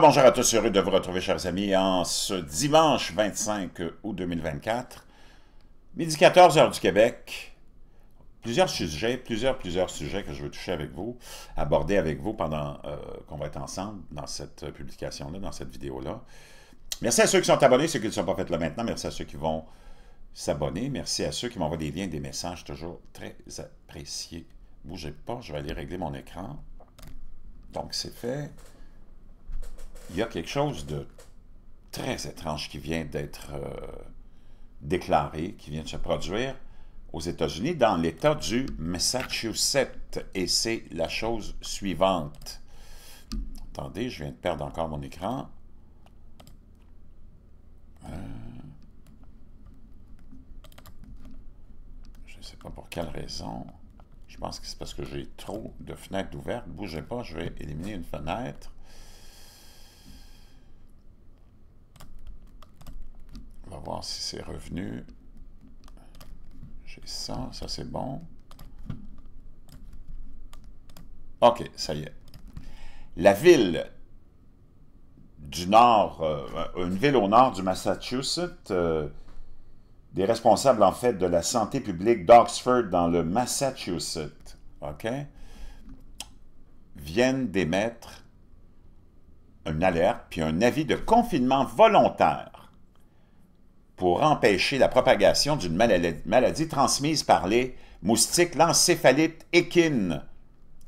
bonjour à tous, heureux de vous retrouver, chers amis, en ce dimanche 25 août 2024, midi 14 heures du Québec. Plusieurs sujets, plusieurs, plusieurs sujets que je veux toucher avec vous, aborder avec vous pendant euh, qu'on va être ensemble dans cette publication-là, dans cette vidéo-là. Merci à ceux qui sont abonnés, ceux qui ne sont pas faits là maintenant. Merci à ceux qui vont s'abonner. Merci à ceux qui m'envoient des liens, des messages, toujours très appréciés. Bougez pas, je vais aller régler mon écran. Donc, c'est fait il y a quelque chose de très étrange qui vient d'être euh, déclaré, qui vient de se produire aux États-Unis dans l'État du Massachusetts. Et c'est la chose suivante. Attendez, je viens de perdre encore mon écran. Euh, je ne sais pas pour quelle raison. Je pense que c'est parce que j'ai trop de fenêtres ouvertes. Bougez pas, je vais éliminer une fenêtre. si c'est revenu. J'ai ça, ça c'est bon. Ok, ça y est. La ville du nord, euh, une ville au nord du Massachusetts, euh, des responsables en fait de la santé publique d'Oxford dans le Massachusetts, ok, viennent d'émettre une alerte puis un avis de confinement volontaire pour empêcher la propagation d'une maladie transmise par les moustiques. L'encéphalite équine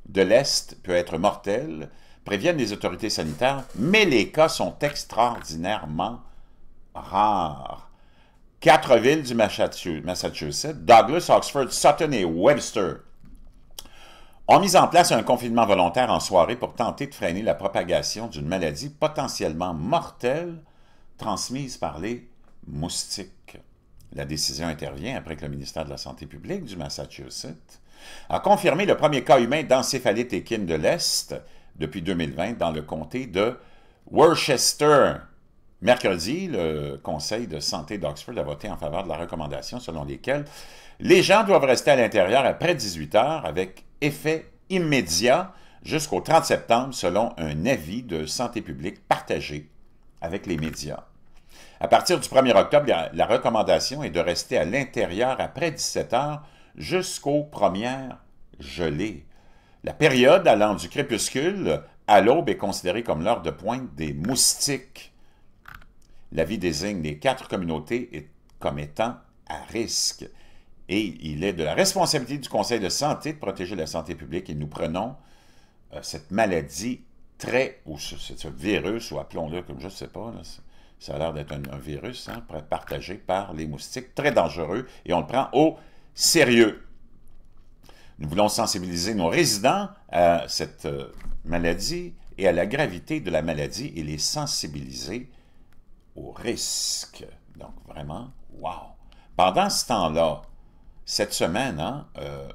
de l'Est peut être mortelle, préviennent les autorités sanitaires, mais les cas sont extraordinairement rares. Quatre villes du Massachusetts, Douglas, Oxford, Sutton et Webster, ont mis en place un confinement volontaire en soirée pour tenter de freiner la propagation d'une maladie potentiellement mortelle transmise par les Moustique. La décision intervient après que le ministère de la Santé publique du Massachusetts a confirmé le premier cas humain d'encéphalite équine de l'Est depuis 2020 dans le comté de Worcester. Mercredi, le Conseil de santé d'Oxford a voté en faveur de la recommandation selon laquelle les gens doivent rester à l'intérieur après 18 heures avec effet immédiat jusqu'au 30 septembre selon un avis de santé publique partagé avec les médias. À partir du 1er octobre, la recommandation est de rester à l'intérieur après 17 heures jusqu'aux premières gelées. La période allant du crépuscule à l'aube est considérée comme l'heure de pointe des moustiques. La vie désigne les quatre communautés comme étant à risque. Et il est de la responsabilité du Conseil de santé de protéger la santé publique et nous prenons euh, cette maladie très, ou ce, ce virus, ou appelons-le comme je ne sais pas, ça a l'air d'être un, virus hein, partagé par les moustiques, très dangereux, et on le prend au sérieux. Nous voulons sensibiliser nos résidents à cette euh, maladie et à la gravité de la maladie et les sensibiliser au risque. Donc, vraiment, wow! Pendant ce temps-là, cette semaine, hein, euh,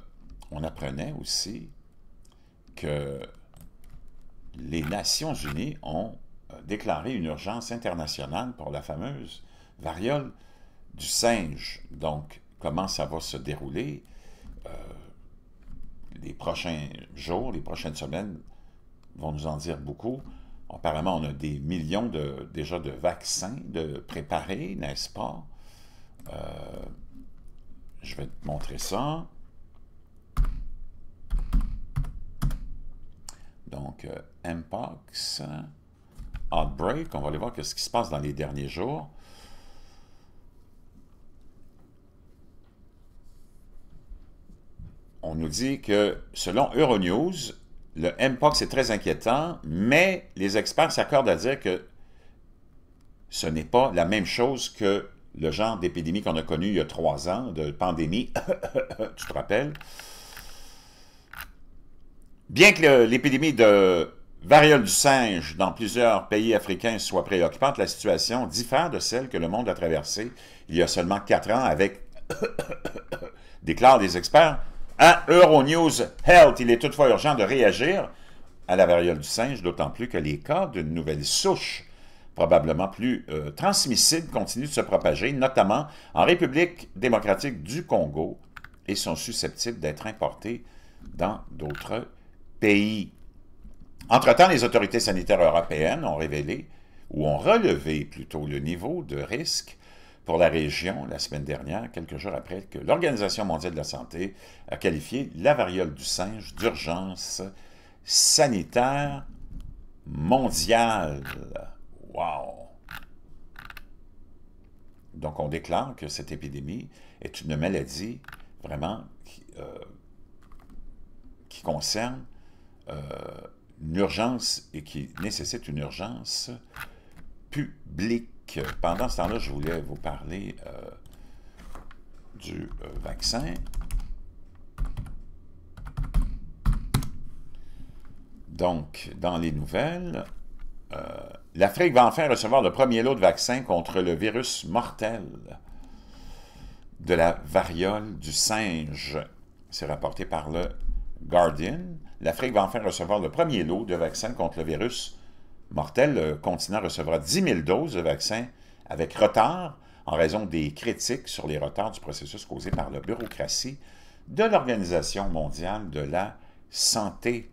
on apprenait aussi que les Nations Unies ont déclarer une urgence internationale pour la fameuse variole du singe. Donc, comment ça va se dérouler euh, les prochains jours, les prochaines semaines vont nous en dire beaucoup. Apparemment, on a des millions de, déjà de vaccins de préparés, n'est-ce pas? Euh, je vais te montrer ça. Donc, euh, MPOX. Outbreak. On va aller voir ce qui se passe dans les derniers jours. On nous dit que, selon Euronews, le Mpox est très inquiétant, mais les experts s'accordent à dire que ce n'est pas la même chose que le genre d'épidémie qu'on a connu il y a trois ans, de pandémie, tu te rappelles? Bien que l'épidémie de variole du singe dans plusieurs pays africains soit préoccupante, la situation diffère de celle que le monde a traversée il y a seulement quatre ans avec, déclarent des experts, à Euronews Health. Il est toutefois urgent de réagir à la variole du singe, d'autant plus que les cas d'une nouvelle souche probablement plus euh, transmissible continuent de se propager, notamment en République démocratique du Congo, et sont susceptibles d'être importés dans d'autres pays. Entre-temps, les autorités sanitaires européennes ont révélé, ou ont relevé plutôt, le niveau de risque pour la région la semaine dernière, quelques jours après que l'Organisation mondiale de la santé a qualifié la variole du singe d'urgence sanitaire mondiale. Wow! Donc, on déclare que cette épidémie est une maladie vraiment qui, euh, concerne euh, une urgence et qui nécessite une urgence publique. Pendant ce temps-là, je voulais vous parler euh, du euh, vaccin. Donc, dans les nouvelles, euh, l'Afrique va enfin recevoir le premier lot de vaccin contre le virus mortel de la variole du singe. C'est rapporté par le Guardian l'Afrique va enfin recevoir le premier lot de vaccins contre le virus mortel. Le continent recevra 10 000 doses de vaccins avec retard en raison des critiques sur les retards du processus causés par la bureaucratie de l'Organisation mondiale de la santé.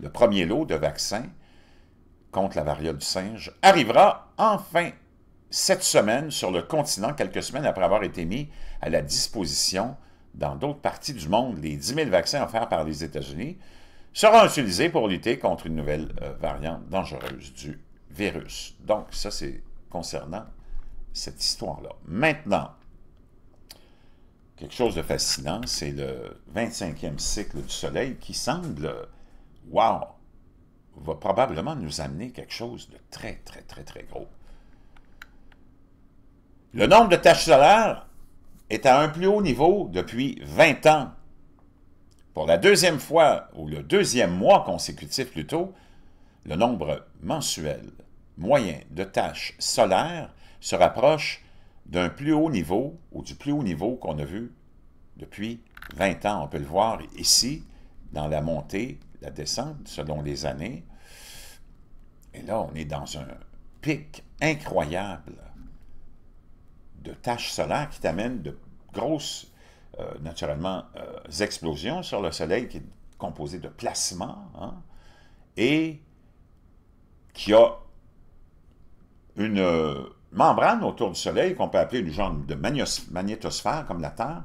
Le premier lot de vaccins contre la variole du singe arrivera enfin cette semaine sur le continent, quelques semaines après avoir été mis à la disposition dans d'autres parties du monde. Les 10 000 vaccins offerts par les États-Unis sera utilisés pour lutter contre une nouvelle euh, variante dangereuse du virus. Donc, ça, c'est concernant cette histoire-là. Maintenant, quelque chose de fascinant, c'est le 25e cycle du Soleil qui semble, wow, va probablement nous amener quelque chose de très, très, très, très gros. Le nombre de tâches solaires est à un plus haut niveau depuis 20 ans pour la deuxième fois, ou le deuxième mois consécutif plutôt, le nombre mensuel moyen de tâches solaires se rapproche d'un plus haut niveau ou du plus haut niveau qu'on a vu depuis 20 ans. On peut le voir ici, dans la montée, la descente, selon les années. Et là, on est dans un pic incroyable de tâches solaires qui t'amènent de grosses euh, naturellement, euh, explosions sur le Soleil qui est composé de placements hein, et qui a une euh, membrane autour du Soleil qu'on peut appeler une genre de magnétosphère comme la Terre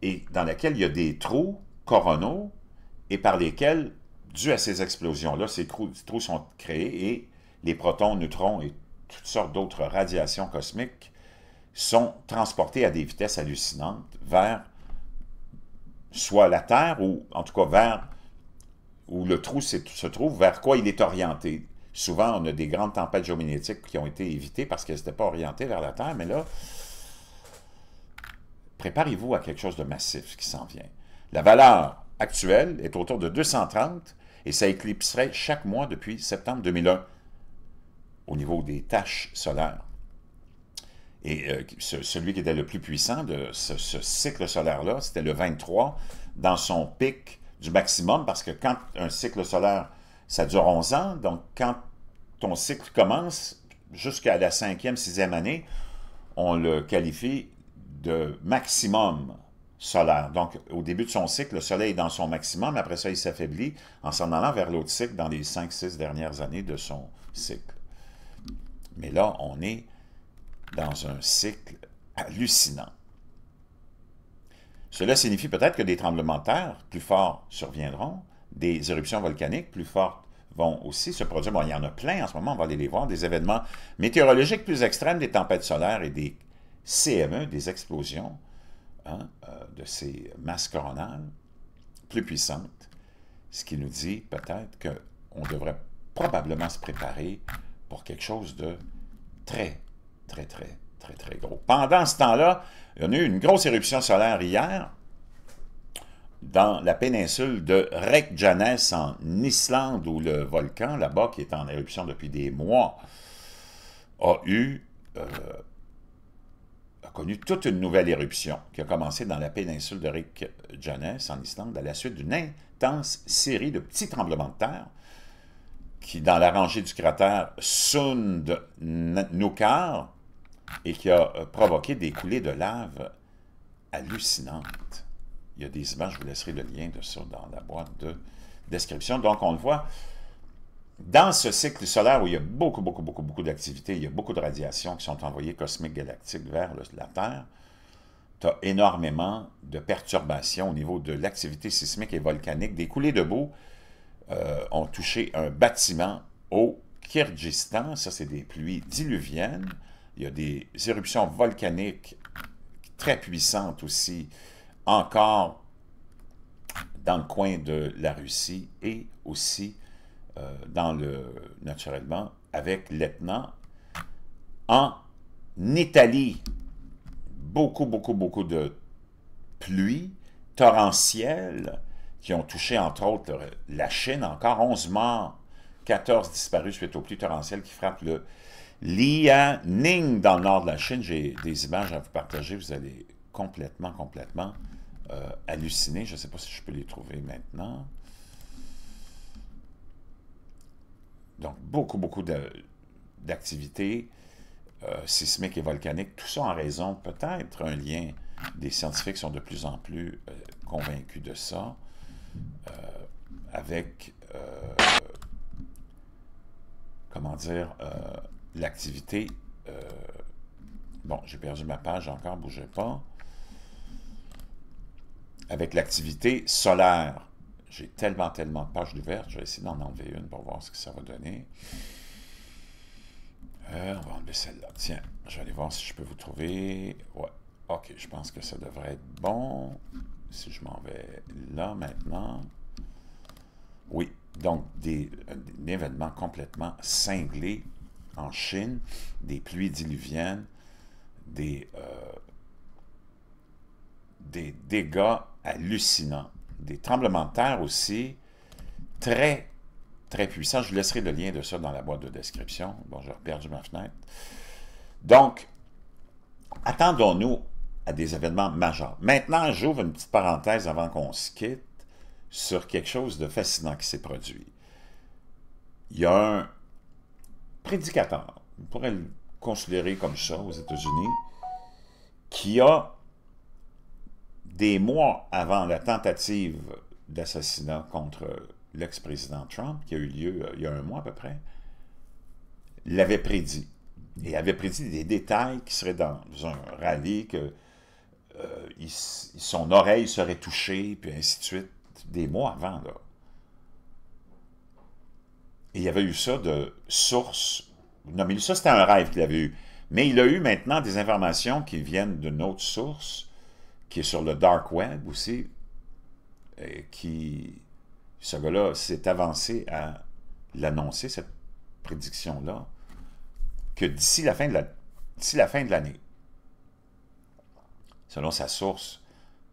et dans laquelle il y a des trous coronaux et par lesquels, dû à ces explosions-là, ces trous sont créés et les protons, neutrons et toutes sortes d'autres radiations cosmiques sont transportés à des vitesses hallucinantes vers soit la Terre ou en tout cas vers où le trou se trouve, vers quoi il est orienté. Souvent, on a des grandes tempêtes géomagnétiques qui ont été évitées parce qu'elles n'étaient pas orientées vers la Terre, mais là, préparez-vous à quelque chose de massif qui s'en vient. La valeur actuelle est autour de 230 et ça éclipserait chaque mois depuis septembre 2001 au niveau des tâches solaires. Et euh, celui qui était le plus puissant de ce, cycle solaire-là, c'était le 23, dans son pic du maximum, parce que quand un cycle solaire, ça dure 11 ans, donc quand ton cycle commence jusqu'à la cinquième, sixième année, on le qualifie de maximum solaire. Donc, au début de son cycle, le Soleil est dans son maximum, après ça, il s'affaiblit en s'en allant vers l'autre cycle dans les 5-6 dernières années de son cycle. Mais là, on est dans un cycle hallucinant. Cela signifie peut-être que des tremblements de terre plus forts surviendront, des éruptions volcaniques plus fortes vont aussi se produire. il y en a plein en ce moment, on va aller les voir, des événements météorologiques plus extrêmes, des tempêtes solaires et des CME, des explosions hein, euh, de ces masses coronales plus puissantes, ce qui nous dit peut-être qu'on devrait probablement se préparer pour quelque chose de très très, très, très, très gros. Pendant ce temps-là, il y a eu une grosse éruption solaire hier dans la péninsule de Reykjanes en Islande, où le volcan là-bas, qui est en éruption depuis des mois, a eu... Euh, a connu toute une nouvelle éruption qui a commencé dans la péninsule de Reykjanes en Islande à la suite d'une intense série de petits tremblements de terre qui, dans la rangée du cratère Sundnukar et qui a euh, provoqué des coulées de lave hallucinantes. Il y a des images, je vous laisserai le lien de, sur, dans la boîte de description. Donc, on le voit, dans ce cycle solaire où il y a beaucoup, beaucoup, beaucoup, beaucoup d'activités, il y a beaucoup de radiations qui sont envoyées cosmiques galactiques vers la Terre, tu as énormément de perturbations au niveau de l'activité sismique et volcanique. Des coulées de boue euh, ont touché un bâtiment au Kyrgyzstan, ça c'est des pluies diluviennes, il y a des éruptions volcaniques très puissantes aussi, encore dans le coin de la Russie et aussi euh, dans le, naturellement, avec l'Etna, en Italie. Beaucoup, beaucoup, beaucoup de pluies torrentielles qui ont touché, entre autres, la Chine. Encore 11 morts, 14 disparus suite aux pluies torrentielles qui frappent le Ning dans le nord de la Chine. J'ai des images à vous partager. Vous allez complètement, complètement euh, halluciner. Je ne sais pas si je peux les trouver maintenant. Donc, beaucoup, beaucoup d'activités euh, sismiques et volcaniques. Tout ça en raison, peut-être, un lien. Des scientifiques sont de plus en plus euh, convaincus de ça. avec comment dire, l'activité... Euh, bon, j'ai perdu ma page encore, bougez pas. Avec l'activité solaire. J'ai tellement, tellement de pages ouvertes. Je vais essayer d'en enlever une pour voir ce que ça va donner. Euh, on va enlever celle-là. Tiens, je vais aller voir si je peux vous trouver. Ouais. OK, je pense que ça devrait être bon. Si je m'en vais là maintenant. Oui, donc des, un euh, événement complètement cinglé en Chine, des pluies diluviennes, des, euh, des dégâts hallucinants, des tremblements de terre aussi très, très puissants. Je vous laisserai le lien de ça dans la boîte de description. Bon, j'ai perdu ma fenêtre. Donc, attendons-nous à des événements majeurs. Maintenant, j'ouvre une petite parenthèse avant qu'on se quitte sur quelque chose de fascinant qui s'est produit. Il y a un prédicateur, on pourrait le considérer comme ça aux États-Unis, qui a, des mois avant la tentative d'assassinat contre l'ex-président Trump, qui a eu lieu euh, il y a un mois à peu près, l'avait prédit. Et avait prédit des détails qui seraient dans un rallye, que euh, son oreille serait touchée, puis ainsi de suite, des mois avant, là il y avait eu ça de source. Non, mais ça, c'était un rêve qu'il avait eu. Mais il a eu maintenant des informations qui viennent d'une autre source, qui est sur le dark web aussi, qui... Ce gars-là s'est avancé à l'annoncer, cette prédiction-là, que d'ici la fin de la d'ici la fin de l'année, selon sa source,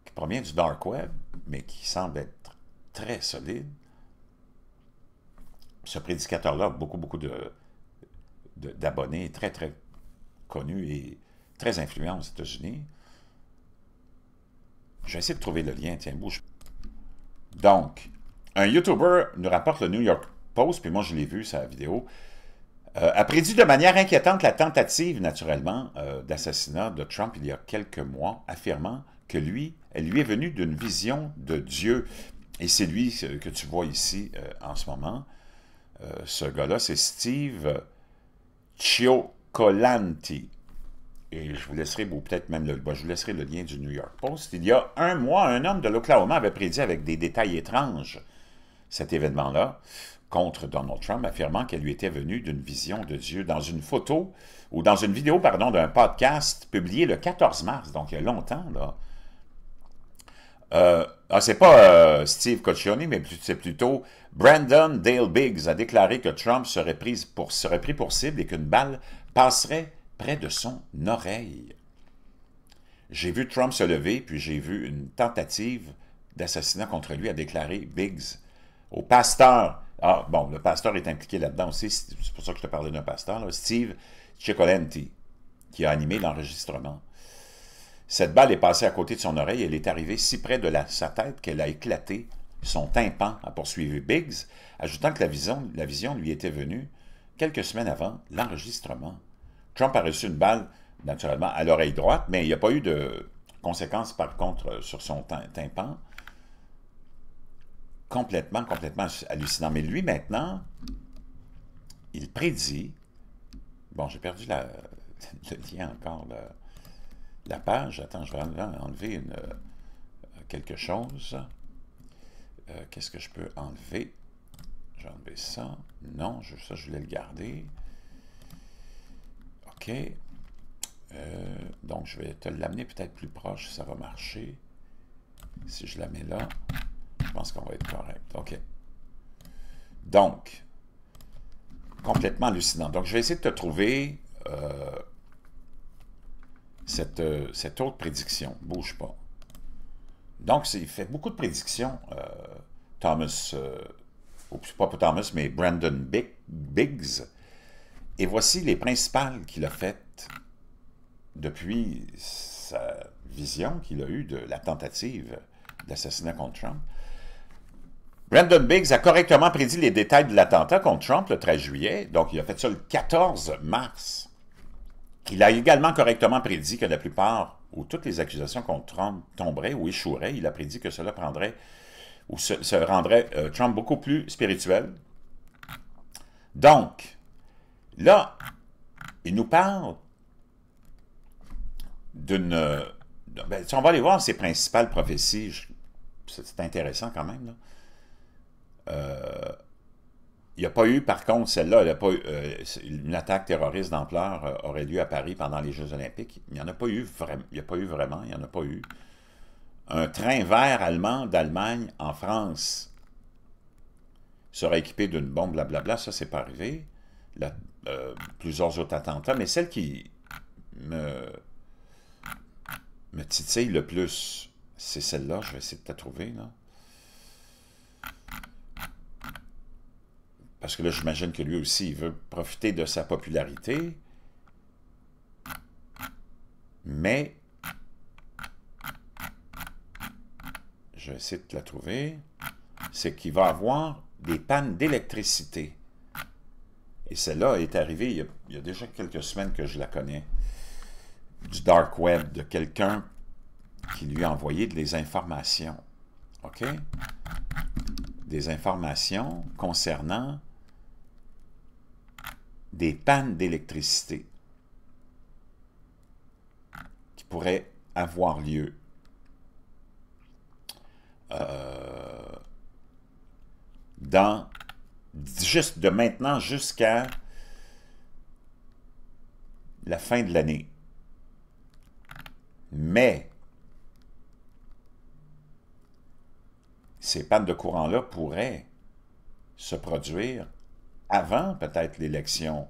qui provient du dark web, mais qui semble être très solide, ce prédicateur-là beaucoup, beaucoup d'abonnés, de, très, très connus et très influents aux États-Unis. Je vais essayer de trouver le lien, tiens, bouge. Donc, un YouTuber nous rapporte le New York Post, puis moi je l'ai vu, sa vidéo, euh, a prédit de manière inquiétante la tentative, naturellement, euh, d'assassinat de Trump il y a quelques mois, affirmant que lui, elle lui est venue d'une vision de Dieu. Et c'est lui euh, que tu vois ici en ce moment. Euh, ce gars-là, c'est Steve Ciocolanti. Et je vous laisserai, ou peut-être même, le, ben, je vous laisserai le lien du New York Post. Il y a un mois, un homme de l'Oklahoma avait prédit avec des détails étranges cet événement-là contre Donald Trump, affirmant qu'elle lui était venue d'une vision de Dieu dans une photo ou dans une vidéo, pardon, d'un podcast publié le 14 mars, donc il y a longtemps, là. Euh, ah, c'est pas euh, Steve Coccioni, mais c'est plutôt Brandon Dale Biggs a déclaré que Trump serait, pris pour, cible et qu'une balle passerait près de son oreille. J'ai vu Trump se lever, puis j'ai vu une tentative d'assassinat contre lui, a déclaré Biggs. Au pasteur, ah bon, le pasteur est impliqué là-dedans aussi, c'est pour ça que je te parlais d'un pasteur, Steve Ciccolenti, qui a animé l'enregistrement. Cette balle est passée à côté de son oreille, elle est arrivée si près de la, sa tête qu'elle a éclaté son tympan, a poursuivi Biggs, ajoutant que la vision, lui était venue quelques semaines avant l'enregistrement. Trump a reçu une balle, naturellement, à l'oreille droite, mais il n'y a pas eu de conséquences, par contre, sur son tympan. Complètement, complètement hallucinant. Mais lui, maintenant, il prédit... Bon, j'ai perdu le lien encore, la, page. Attends, je vais enlever euh, quelque chose. Euh, qu'est-ce que je peux enlever? J'ai enlevé ça. Non, je, ça, je voulais le garder. OK. Euh, donc, je vais te l'amener peut-être plus proche. Ça va marcher. Si je la mets là, je pense qu'on va être correct. OK. Donc, complètement hallucinant. Donc, je vais essayer de te trouver euh, cette, cette autre prédiction. Bouge pas. Donc, il fait beaucoup de prédictions, euh, Thomas, euh, ou pas pour Thomas, mais Brandon Biggs. Et voici les principales qu'il a faites depuis sa vision qu'il a eue de la tentative d'assassinat contre Trump. Brandon Biggs a correctement prédit les détails de l'attentat contre Trump le 13 juillet, donc il a fait ça le 14 mars. Il a également correctement prédit que la plupart où toutes les accusations contre Trump tomberaient ou échoueraient, il a prédit que cela prendrait ou se, rendrait euh, Trump beaucoup plus spirituel. Donc, là, il nous parle d'une... Ben, on va aller voir ses principales prophéties. C'est intéressant quand même. Là. Euh, il n'y a pas eu, par contre, celle-là, euh, une attaque terroriste d'ampleur euh, aurait lieu à Paris pendant les Jeux olympiques. Il n'y en a pas eu vraiment. Il n'y a pas eu vraiment, il en a pas eu. Un train vert allemand d'Allemagne en France serait équipé d'une bombe, blablabla, ça, c'est pas arrivé. Euh, plusieurs autres attentats, mais celle qui me, me titille le plus, c'est celle-là, je vais essayer de la trouver, là. Parce que là, j'imagine que lui aussi, il veut profiter de sa popularité. Mais, je vais essayer de la trouver, c'est qu'il va avoir des pannes d'électricité. Et celle-là est arrivée il y, a, il y, a, déjà quelques semaines que je la connais, du dark web, de quelqu'un qui lui a envoyé des informations. OK? Des informations concernant des pannes d'électricité qui pourraient avoir lieu. Euh, dans juste de maintenant jusqu'à la fin de l'année. Mais ces pannes de courant-là pourraient se produire avant peut-être l'élection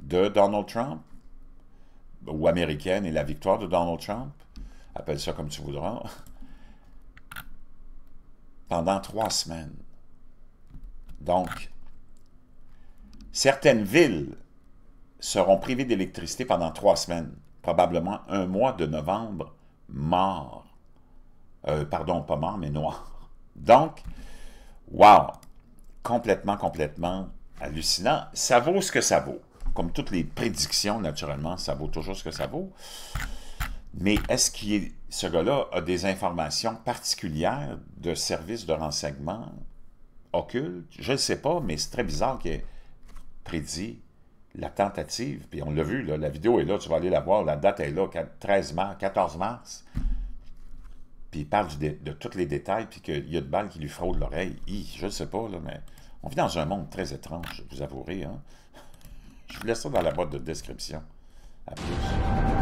de Donald Trump ou américaine et la victoire de Donald Trump, appelle ça comme tu voudras, pendant trois semaines. Donc, certaines villes seront privées d'électricité pendant trois semaines, probablement un mois de novembre mort. Euh, pardon, pas mort, mais noir. Donc, wow! Complètement, complètement hallucinant. Ça vaut ce que ça vaut. Comme toutes les prédictions, naturellement, ça vaut toujours ce que ça vaut. Mais est-ce que ce gars-là a des informations particulières de services de renseignement occultes? Je ne sais pas, mais c'est très bizarre qu'il ait prédit la tentative. Puis on l'a vu, la vidéo est là, tu vas aller la voir, la date est là, 13 mars, 14 mars. Puis il parle de, tous les détails, puis qu'il y a de balles qui lui fraudent l'oreille. Je ne sais pas, là, mais on vit dans un monde très étrange, je vous avouerai. Hein. Je vous laisse ça dans la boîte de description. À plus.